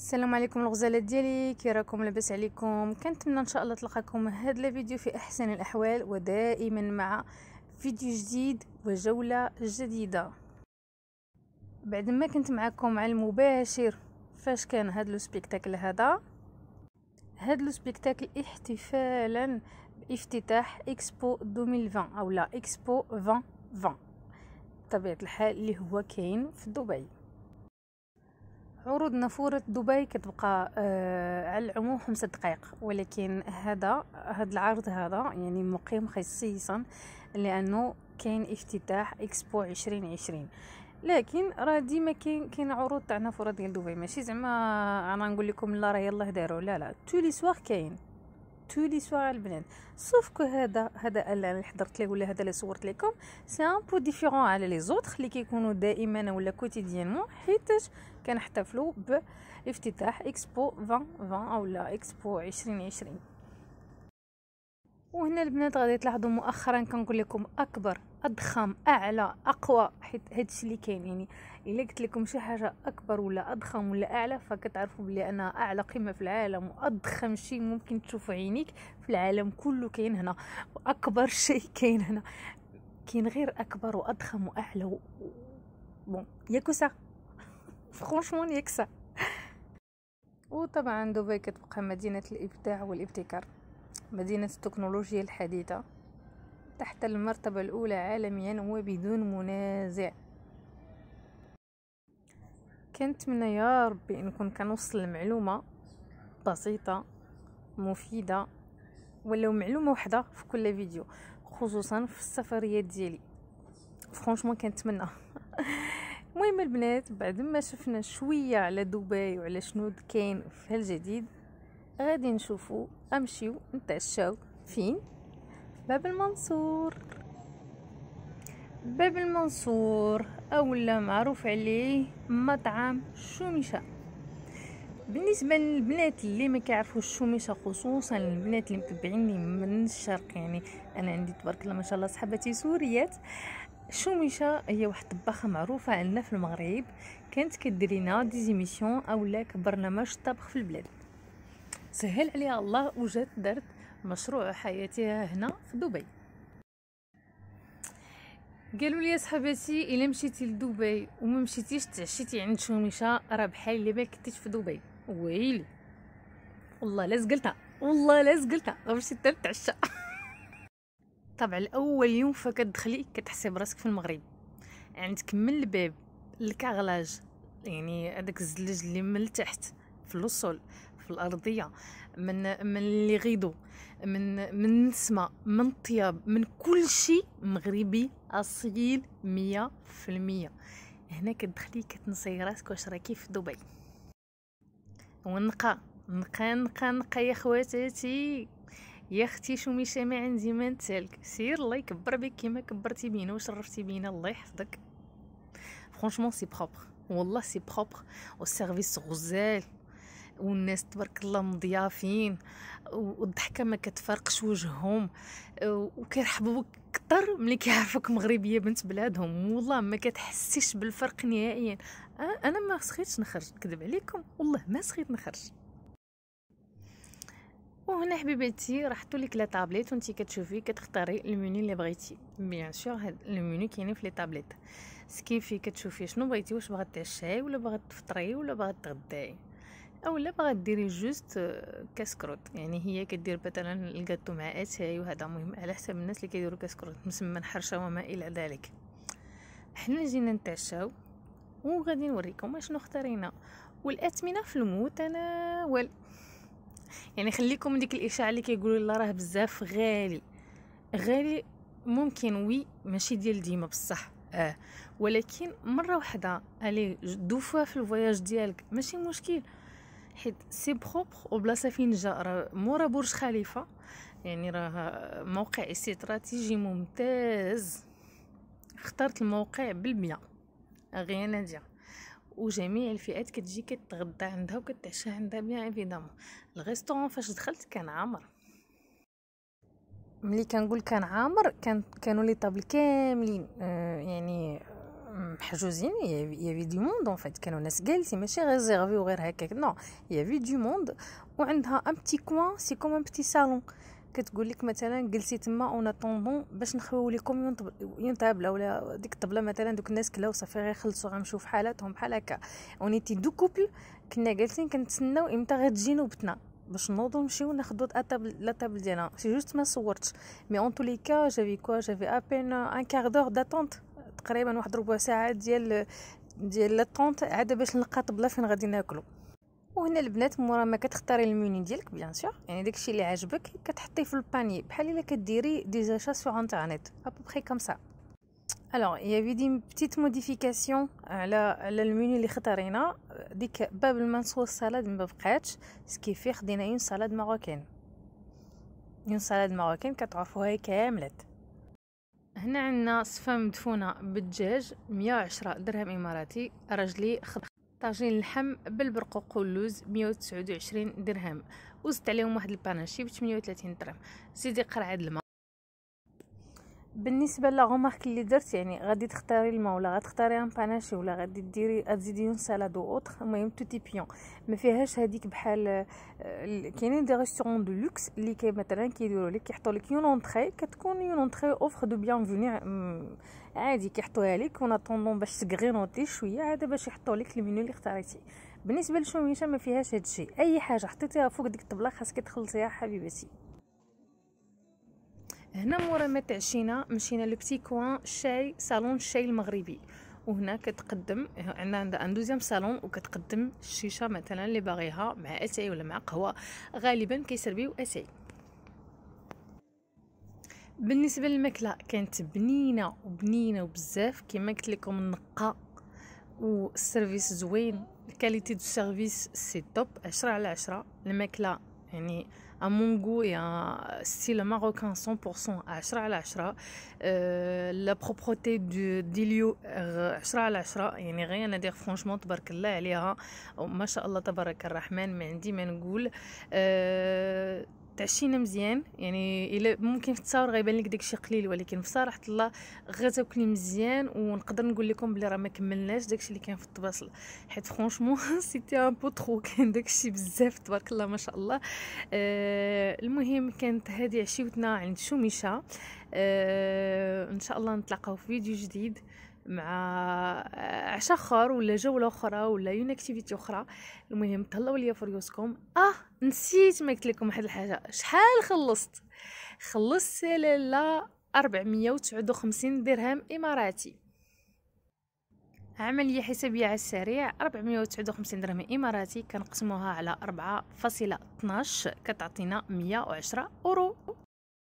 السلام عليكم الغزالات ديالي كي راكم لاباس عليكم كنتمنى ان شاء الله تلقاكم هذا الفيديو في احسن الاحوال ودائما مع فيديو جديد وجوله جديده بعد ما كنت معكم على المباشر فاش كان هاد لو سبيكتاكل هذا هاد لو سبيكتاكل احتفالا بافتتاح اكسبو 2020 او لا اكسبو 2020 بطبيعه الحال اللي هو كاين في دبي عروض نافورة دبي كتبقى آه على العموم خمسة دقائق ولكن هذا هذا العرض هذا يعني مقيم خصيصا لانه كاين افتتاح اكسبو عشرين عشرين لكن راه ديما كاين كاين عروض تاع نافوره ديال دبي ماشي زعما انا نقول لكم لا راه يلاه داروا لا لا تولي سواغ سوار كاين تولي سواغ سوار البنات سوف كو هذا هذا اللي حضرت ليه ولا هذا اللي صورت لكم سي ان بو ديفيرون على لي زوتر اللي كيكونوا دائما ولا كوتيديانمون حيتاش كنحتفلوا بافتتاح اكسبو 2020 لا اكسبو 2020 وهنا البنات غادي تلاحظوا مؤخرا كنقول لكم اكبر اضخم اعلى اقوى حيت هادشي اللي كاين يعني الا قلت لكم شي حاجه اكبر ولا اضخم ولا اعلى فكتعرفوا بلي انا اعلى قيمه في العالم واضخم شيء ممكن تشوف عينيك في العالم كله كاين هنا واكبر شيء كاين هنا كاين غير اكبر واضخم واعلى و... بون ياكو سا فرانشمون يكسى وطبعا دبي كتبقى مدينة الإبداع والابتكار مدينة التكنولوجيا الحديثة تحت المرتبة الأولى عالميا وبدون منازع كنتمنى يا ربي نكون كنوصل المعلومة بسيطة مفيدة ولو معلومة وحدة في كل فيديو خصوصا في السفريات ديالي فرانشمون كنتمنى المهم البنات بعد ما شفنا شويه على دبي وعلى شنو كاين في الجديد غادي نشوفو امشيو نتعشاو فين باب المنصور باب المنصور اولا معروف عليه مطعم شومشه بالنسبه للبنات اللي ما كيعرفوش الشوميشه خصوصا البنات اللي متبعيني من الشرق يعني انا عندي تبارك الله ما شاء الله صحباتي سوريات شوميشه هي واحد الطباخه معروفه عندنا في المغرب كانت كدير لنا ديزيميسيون اولا برنامج الطبخ في البلاد سهل عليها الله وجات دارت مشروع حياتها هنا في دبي قالوا لي صحباتي الا مشيتي لدبي وما مشيتيش تعشيتي عند شوميشه راه بحال اللي ما كنتيش في دبي ويلي والله لا زقلتها والله لا زقلتها غنمشي حتى نتعشى طبعا الاول يوم فكتدخلي كتحسي براسك في المغرب عندك من الباب الكاغلاج يعني هذاك الزلج اللي من التحت في الوصول في الارضيه من من اللي غيدو من من السماء من الطياب من كل شيء مغربي اصيل مية في المية هنا كتدخلي كتنسي راسك واش راكي في دبي ونقى نقى نقى نقى يا خواتاتي يا اختي شومي شامع عندي ما نتالك سير الله يكبر بك كيما كبرتي بينا وشرفتي بينا الله يحفظك فرانشمون سي بروبر والله سي بروبر والسيرفيس غزال والناس تبارك الله مضيافين والضحكه ما كتفرقش وجههم وكيرحبوا بك كثر ملي كيعرفوك مغربيه بنت بلادهم والله ما كتحسيش بالفرق نهائيا آه، انا ما سخيتش نخرج نكذب عليكم والله ما سخيت نخرج وهنا حبيباتي راح لك لا تابليت وانت كتشوفي كتختاري المنيو اللي بغيتي بيان سور هاد المنيو كاينين في لي تابليت سكيفي كتشوفي شنو بغيتي واش باغا تعشاي ولا باغا تفطري ولا باغا تغداي او لا باغا ديري جوست آه، كاسكروت يعني هي كدير مثلا الكاطو مع اتاي وهذا مهم على حسب الناس اللي كيديروا كاسكروت مسمن حرشه وما الى ذلك حنا جينا نتعشاو وغادي نوريكم شنو اختارينا والاثمنه في الموت انا والو يعني خليكم من ديك الاشاعه اللي كيقولوا لا راه بزاف غالي غالي ممكن وي ماشي ديال ديما بصح اه ولكن مره واحده الي دو فوا في الفواياج ديالك ماشي مشكل حيت سي بروبر وبلاصه فين جا راه مورا برج خليفه يعني راه موقع استراتيجي ممتاز اخترت الموقع بالمية غير ناديه وجميع الفئات كتجي كتغدى عندها وكتعشى عندها بيان ايفيدامون الغيستورون فاش دخلت كان عامر ملي كنقول كان عامر كان كانوا لي طابل كاملين آه يعني محجوزين يا في دي موند اون فيت كانوا ناس جالسين ماشي غير وغير هكاك نو يا في دي موند وعندها ان بتي كوان سي كوم ان بتي صالون كتقول لك مثلا جلسي تما اون اتوندون باش نخويو لكم يون طابله ولا ديك الطبله مثلا دوك الناس كلاو صافي غير خلصوا غنشوف حالاتهم بحال هكا اونيتي دو كوبل كنا جالسين كنتسناو امتى غتجي نوبتنا باش نوضو نمشيو ناخذو اتابل لا ديالنا سي جوست ما صورتش مي اون تو لي كا جافي كوا جافي ابين ان كار دور داتونت تقريبا واحد ربع ساعه ديال ديال لا عاد باش نلقى طبله فين غادي ناكلو وهنا البنات مورا ما كتختاري الميني ديالك بيان سور يعني داكشي اللي عاجبك كتحطيه في الباني بحال الا كديري ديجا شاسو سور انترنيت ابوبري كوم سا الوغ يا في دي بتيت موديفيكاسيون على على الميني اللي اختارينا ديك باب المنسوه السلطه ما بقاتش سكي في خدينا اون سلطه ماروكين اون سلطه ماروكين كتعرفوها كاملات هنا عندنا صفه مدفونه بالدجاج 110 درهم اماراتي رجلي طاجين اللحم بالبرقوق واللوز 129 درهم وزدت عليهم واحد الباناشي ب 38 درهم زيدي قرعه الماء بالنسبه لاغومارك اللي درت يعني غادي تختاري الماء ولا غتختاري ان باناشي ولا غادي ديري تزيدي اون سالاد او اوتر المهم توتي بيون ما فيهاش هذيك بحال آه، كاينين دي ريستورون دو لوكس اللي كي مثلا كيديروا لك كيحطوا لك يون اونتري كتكون يون اونتري اوفر دو بيان فوني عادي كيحطوها لك اون اتوندون باش تغرينوتي شويه عاد باش يحطوا لك المينو اللي اختاريتي بالنسبه للشوميشه ما فيهاش هادشي اي حاجه حطيتيها فوق ديك الطبله خاصك تخلصيها حبيبتي هنا مورا ما تعشينا مشينا لبتي كوان شاي صالون الشاي المغربي وهنا كتقدم عندنا عندها ان دوزيام صالون وكتقدم الشيشه مثلا اللي باغيها مع اتاي ولا مع قهوه غالبا كيسربيو اتاي بالنسبه للماكله كانت بنينه وبنينه وبزاف كما قلت لكم النقه والسيرفيس زوين الكاليتي دو سيرفيس سي توب 10 على 10 الماكله يعني à mon goût et un style marocain 100%, à 10 sur 10. la propreté du, des lieux, 10 sur 10. Il n'y a rien à dire, franchement, تبارك الله عليها. ما شاء الله تبارك الرحمن ما عندي ما نقول. أه تعشينا مزيان يعني الا ممكن في التصاور غيبان لك داكشي قليل ولكن بصراحه الله غتاكلي مزيان ونقدر نقول لكم بلي راه ما كملناش داكشي اللي كان في الطباسل حيت فرونشمون سيتي ان بو ترو كان داكشي بزاف تبارك الله ما شاء الله أه المهم كانت هذه عشيوتنا عند شوميشه أه ان شاء الله نتلاقاو في فيديو جديد مع آه، عشاء اخر ولا جوله اخرى ولا اون اكتيفيتي اخرى المهم تهلاو ليا فريوسكم اه نسيت ما قلت لكم واحد الحاجه شحال خلصت خلصت سلالة 459 درهم اماراتي عملية حسابية على السريع 459 درهم إماراتي كنقسموها على 4.12 كتعطينا 110 أورو